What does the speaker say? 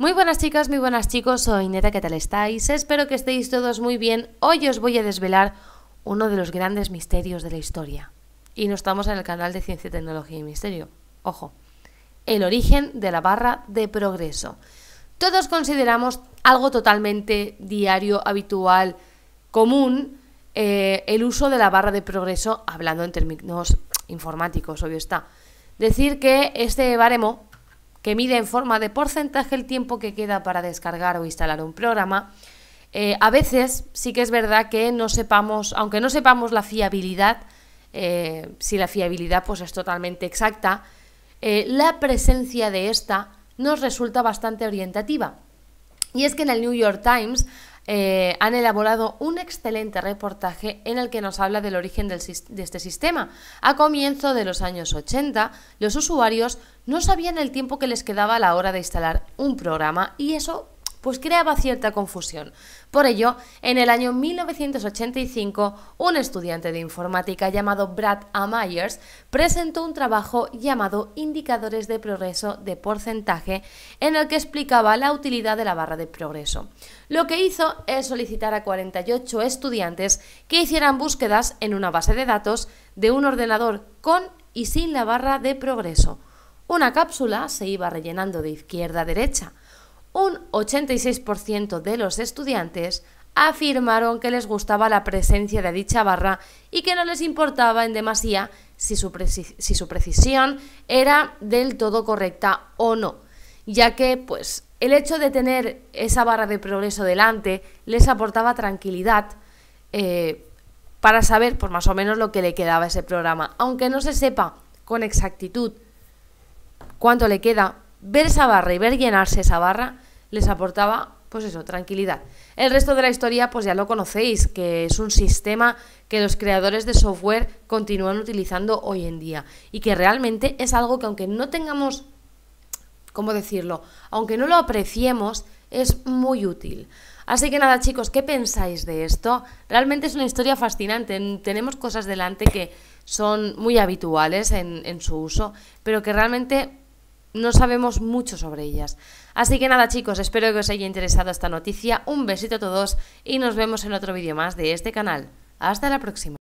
Muy buenas chicas, muy buenas chicos, soy Neta, ¿qué tal estáis? Espero que estéis todos muy bien. Hoy os voy a desvelar uno de los grandes misterios de la historia. Y no estamos en el canal de Ciencia, Tecnología y Misterio. Ojo, el origen de la barra de progreso. Todos consideramos algo totalmente diario, habitual, común, eh, el uso de la barra de progreso, hablando en términos informáticos, obvio está. Decir que este baremo que mide en forma de porcentaje el tiempo que queda para descargar o instalar un programa, eh, a veces sí que es verdad que no sepamos, aunque no sepamos la fiabilidad, eh, si la fiabilidad pues es totalmente exacta, eh, la presencia de esta nos resulta bastante orientativa. Y es que en el New York Times eh, han elaborado un excelente reportaje en el que nos habla del origen de este sistema. A comienzo de los años 80, los usuarios no sabían el tiempo que les quedaba a la hora de instalar un programa y eso pues creaba cierta confusión. Por ello, en el año 1985, un estudiante de informática llamado Brad A. Myers presentó un trabajo llamado Indicadores de Progreso de Porcentaje, en el que explicaba la utilidad de la barra de progreso. Lo que hizo es solicitar a 48 estudiantes que hicieran búsquedas en una base de datos de un ordenador con y sin la barra de progreso. Una cápsula se iba rellenando de izquierda a derecha un 86% de los estudiantes afirmaron que les gustaba la presencia de dicha barra y que no les importaba en demasía si su, precisión era del todo correcta o no, ya que pues el hecho de tener esa barra de progreso delante les aportaba tranquilidad eh, para saber por más o menos lo que le quedaba a ese programa, aunque no se sepa con exactitud cuánto le queda, ver esa barra y ver llenarse esa barra les aportaba, pues eso, tranquilidad. El resto de la historia, pues ya lo conocéis, que es un sistema que los creadores de software continúan utilizando hoy en día y que realmente es algo que aunque no tengamos, ¿cómo decirlo? Aunque no lo apreciemos, es muy útil. Así que nada chicos, ¿qué pensáis de esto? Realmente es una historia fascinante. Tenemos cosas delante que son muy habituales en, en su uso, pero que realmente no sabemos mucho sobre ellas. Así que nada chicos, espero que os haya interesado esta noticia. Un besito a todos y nos vemos en otro vídeo más de este canal. Hasta la próxima.